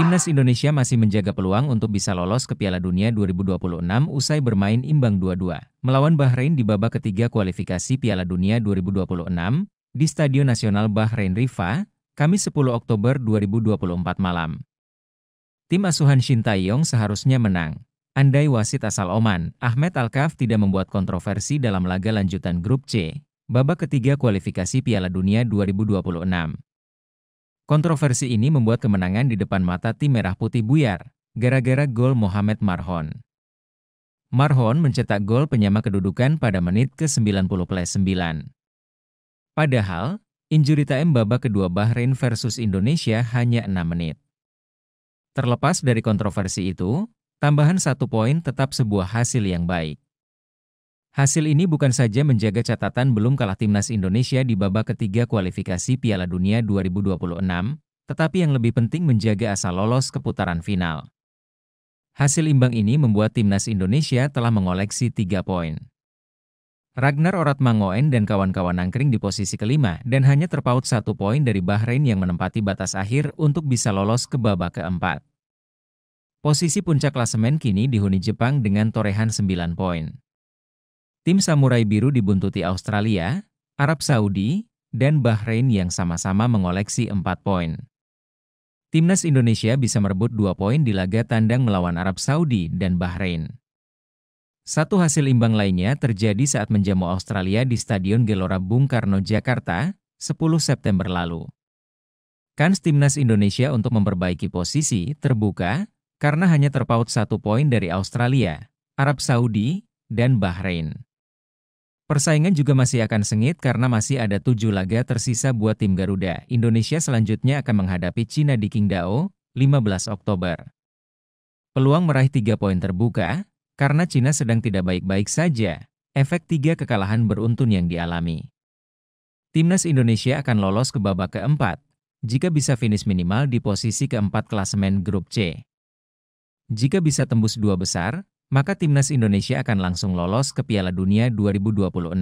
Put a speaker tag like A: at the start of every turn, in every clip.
A: Timnas Indonesia masih menjaga peluang untuk bisa lolos ke Piala Dunia 2026 usai bermain imbang 2-2 melawan Bahrain di babak ketiga kualifikasi Piala Dunia 2026 di Stadion Nasional Bahrain Rifa, Kamis 10 Oktober 2024 malam. Tim asuhan Shin Tae-yong seharusnya menang. Andai wasit asal Oman, Ahmed Al-Kaf tidak membuat kontroversi dalam laga lanjutan grup C, babak ketiga kualifikasi Piala Dunia 2026. Kontroversi ini membuat kemenangan di depan mata tim merah putih buyar, gara-gara gol Mohamed Marhon. Marhon mencetak gol penyama kedudukan pada menit ke-90 plus 9. Padahal, injury time babak kedua Bahrain versus Indonesia hanya 6 menit. Terlepas dari kontroversi itu, tambahan satu poin tetap sebuah hasil yang baik. Hasil ini bukan saja menjaga catatan belum kalah timnas Indonesia di babak ketiga kualifikasi Piala Dunia 2026, tetapi yang lebih penting menjaga asa lolos ke putaran final. Hasil imbang ini membuat timnas Indonesia telah mengoleksi tiga poin. Ragnar Oratmangoen dan kawan-kawan angkring di posisi kelima dan hanya terpaut satu poin dari Bahrain yang menempati batas akhir untuk bisa lolos ke babak keempat. Posisi puncak klasemen kini dihuni Jepang dengan torehan 9 poin. Tim Samurai Biru dibuntuti Australia, Arab Saudi, dan Bahrain yang sama-sama mengoleksi 4 poin. Timnas Indonesia bisa merebut 2 poin di laga tandang melawan Arab Saudi dan Bahrain. Satu hasil imbang lainnya terjadi saat menjamu Australia di Stadion Gelora Bung Karno, Jakarta, 10 September lalu. Kans Timnas Indonesia untuk memperbaiki posisi terbuka karena hanya terpaut satu poin dari Australia, Arab Saudi, dan Bahrain. Persaingan juga masih akan sengit karena masih ada tujuh laga tersisa buat tim Garuda. Indonesia selanjutnya akan menghadapi Cina di Qingdao, 15 Oktober. Peluang meraih tiga poin terbuka, karena Cina sedang tidak baik-baik saja, efek tiga kekalahan beruntun yang dialami. Timnas Indonesia akan lolos ke babak keempat, jika bisa finish minimal di posisi keempat klasemen grup C. Jika bisa tembus dua besar, maka timnas Indonesia akan langsung lolos ke Piala Dunia 2026.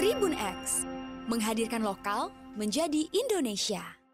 A: Tribun X menghadirkan lokal menjadi Indonesia.